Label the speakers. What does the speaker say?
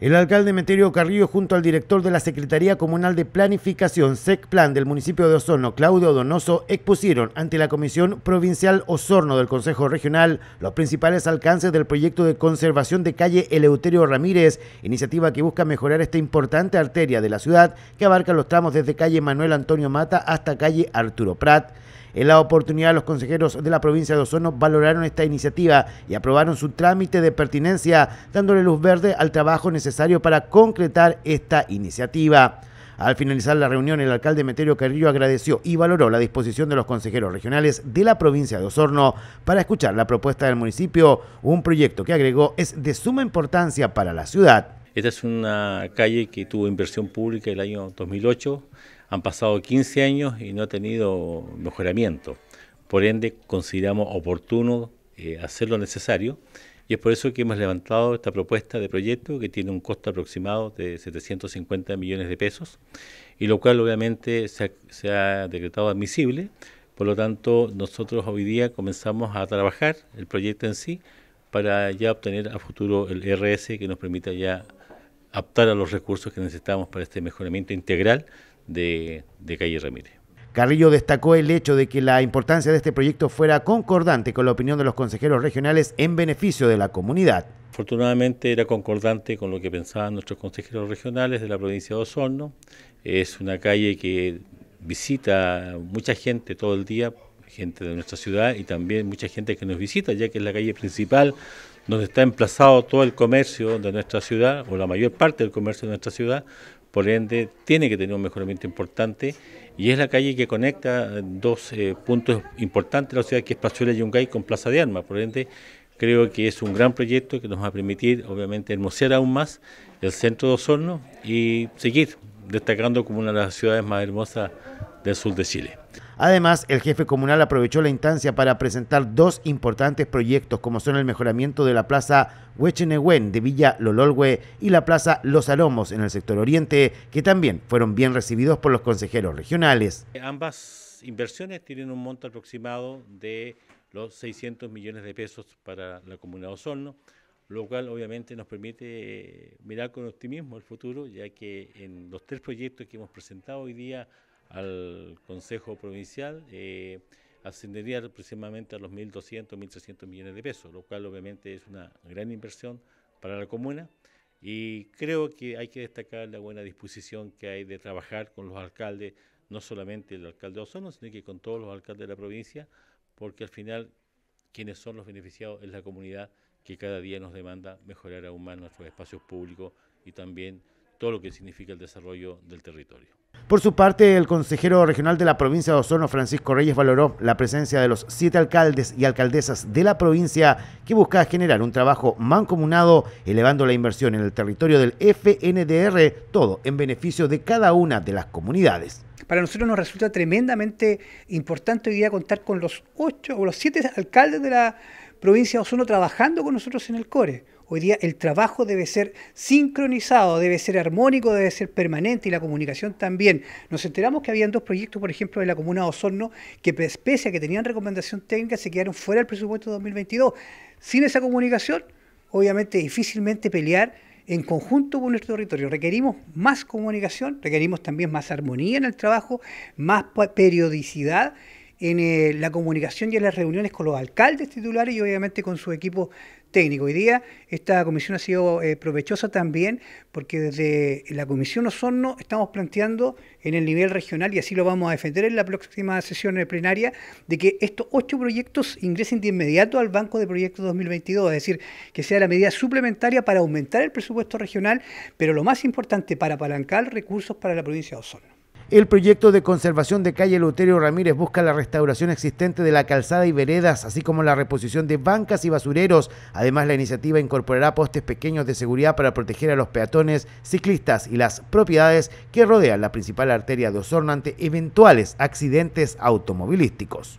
Speaker 1: El alcalde Meterio Carrillo junto al director de la Secretaría Comunal de Planificación SECPLAN del municipio de Osorno, Claudio Donoso, expusieron ante la Comisión Provincial Osorno del Consejo Regional los principales alcances del proyecto de conservación de calle Eleuterio Ramírez, iniciativa que busca mejorar esta importante arteria de la ciudad que abarca los tramos desde calle Manuel Antonio Mata hasta calle Arturo Prat. En la oportunidad, los consejeros de la provincia de Osorno valoraron esta iniciativa y aprobaron su trámite de pertinencia, dándole luz verde al trabajo necesario para concretar esta iniciativa. Al finalizar la reunión, el alcalde Meterio Carrillo agradeció y valoró la disposición de los consejeros regionales de la provincia de Osorno para escuchar la propuesta del municipio, un proyecto que agregó es de suma importancia para la ciudad.
Speaker 2: Esta es una calle que tuvo inversión pública el año 2008, han pasado 15 años y no ha tenido mejoramiento. Por ende, consideramos oportuno eh, hacer lo necesario y es por eso que hemos levantado esta propuesta de proyecto que tiene un costo aproximado de 750 millones de pesos y lo cual obviamente se ha, decretado admisible. Por lo tanto, nosotros hoy día comenzamos a trabajar el proyecto en sí para ya obtener a futuro el e RS que nos permita ya aptar a los recursos que necesitamos para este mejoramiento integral de, Calle Ramírez.
Speaker 1: Carrillo destacó el hecho de que la importancia de este proyecto fuera concordante con la opinión de los consejeros regionales en beneficio de la comunidad.
Speaker 2: Afortunadamente era concordante con lo que pensaban nuestros consejeros regionales de la provincia de Osorno. Es una calle que visita mucha gente todo el día, gente de nuestra ciudad y también mucha gente que nos visita, ya que es la calle principal donde está emplazado todo el comercio de nuestra ciudad, o la mayor parte del comercio de nuestra ciudad, por ende tiene que tener un mejoramiento importante y es la calle que conecta dos eh, puntos importantes de la ciudad que es Pachuela Yungay con Plaza de Armas, por ende creo que es un gran proyecto que nos va a permitir obviamente hermosear aún más el centro de Osorno y seguir destacando como una de las ciudades más hermosas del sur de Chile.
Speaker 1: Además, el jefe comunal aprovechó la instancia para presentar dos importantes proyectos como son el mejoramiento de la Plaza Huechenegüen de Villa Lololhue y la Plaza Los Alomos en el sector oriente, que también fueron bien recibidos por los consejeros regionales.
Speaker 2: Ambas inversiones tienen un monto aproximado de los 600 millones de pesos para la comunidad de Osorno, lo cual obviamente nos permite eh, mirar con optimismo el futuro, ya que en los tres proyectos que hemos presentado hoy día al Consejo Provincial eh, ascendería aproximadamente a los 1.200, 1.300 millones de pesos, lo cual obviamente es una gran inversión para la comuna y creo que hay que destacar la buena disposición que hay de trabajar con los alcaldes, no solamente el alcalde de Osorno, sino que con todos los alcaldes de la provincia, porque al final quienes son los beneficiados es la comunidad que cada día nos demanda mejorar aún más nuestros espacios públicos y también todo lo que significa el desarrollo del territorio.
Speaker 1: Por su parte, el consejero regional de la provincia de Osorno, Francisco Reyes, valoró la presencia de los siete alcaldes y alcaldesas de la provincia que busca generar un trabajo mancomunado, elevando la inversión en el territorio del FNDR, todo en beneficio de cada una de las comunidades.
Speaker 3: Para nosotros nos resulta tremendamente importante hoy día contar con los ocho o los siete alcaldes de la provincia de Osorno trabajando con nosotros en el CORE Hoy día el trabajo debe ser sincronizado, debe ser armónico, debe ser permanente y la comunicación también. Nos enteramos que habían dos proyectos, por ejemplo, de la comuna de Osorno, que pese a que tenían recomendación técnica, se quedaron fuera del presupuesto 2022. Sin esa comunicación, obviamente difícilmente pelear en conjunto con nuestro territorio. Requerimos más comunicación, requerimos también más armonía en el trabajo, más periodicidad en eh, la comunicación y en las reuniones con los alcaldes titulares y obviamente con su equipo técnico. Hoy día esta comisión ha sido eh, provechosa también porque desde la comisión Osorno estamos planteando en el nivel regional, y así lo vamos a defender en la próxima sesión plenaria, de que estos ocho proyectos ingresen de inmediato al Banco de Proyectos 2022, es decir, que sea la medida suplementaria para aumentar el presupuesto regional, pero lo más importante, para apalancar recursos para la provincia de Osorno. El proyecto de conservación
Speaker 1: de calle Luterio Ramírez busca la restauración existente de la calzada y veredas, así como la reposición de bancas y basureros. Además, la iniciativa incorporará postes pequeños de seguridad para proteger a los peatones, ciclistas y las propiedades que rodean la principal arteria de Osorno ante eventuales accidentes automovilísticos.